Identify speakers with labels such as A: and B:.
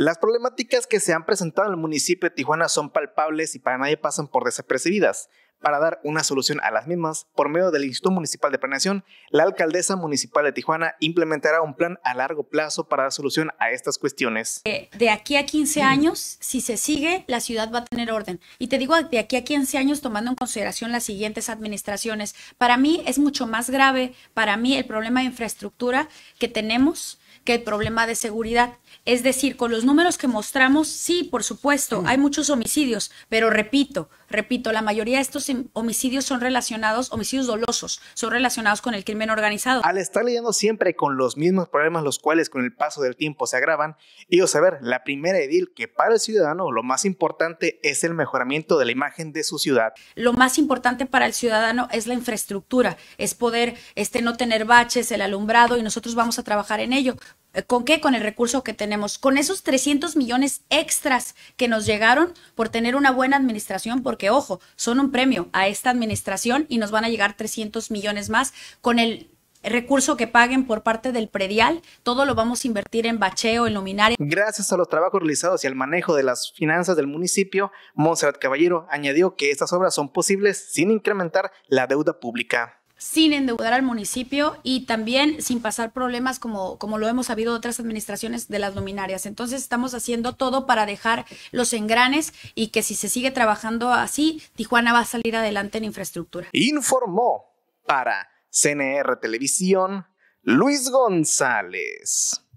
A: Las problemáticas que se han presentado en el municipio de Tijuana son palpables y para nadie pasan por desapercibidas. Para dar una solución a las mismas, por medio del Instituto Municipal de Planeación, la alcaldesa municipal de Tijuana implementará un plan a largo plazo para dar solución a estas cuestiones. Eh,
B: de aquí a 15 mm. años, si se sigue, la ciudad va a tener orden. Y te digo de aquí a 15 años tomando en consideración las siguientes administraciones. Para mí es mucho más grave, para mí el problema de infraestructura que tenemos que el problema de seguridad. Es decir, con los números que mostramos, sí, por supuesto, hay muchos homicidios, pero repito, repito, la mayoría de estos em, homicidios son relacionados, homicidios dolosos, son relacionados con el crimen organizado.
A: Al estar lidiando siempre con los mismos problemas, los cuales con el paso del tiempo se agravan, y o saber, la primera edil que para el ciudadano lo más importante es el mejoramiento de la imagen de su ciudad.
B: Lo más importante para el ciudadano es la infraestructura, es poder este, no tener baches, el alumbrado, y nosotros vamos a trabajar en ello. Eh, ¿Con qué? Con el recurso que tenemos. Con esos 300 millones extras que nos llegaron por tener una buena administración, porque ojo, son un premio a esta administración y nos van a llegar 300 millones más con el recurso que paguen por parte del predial, todo lo vamos a invertir en bacheo, en luminaria.
A: Gracias a los trabajos realizados y al manejo de las finanzas del municipio, Monserrat Caballero añadió que estas obras son posibles sin incrementar la deuda pública
B: sin endeudar al municipio y también sin pasar problemas como, como lo hemos sabido otras administraciones de las luminarias. Entonces estamos haciendo todo para dejar los engranes y que si se sigue trabajando así, Tijuana va a salir adelante en infraestructura.
A: Informó para CNR Televisión Luis González.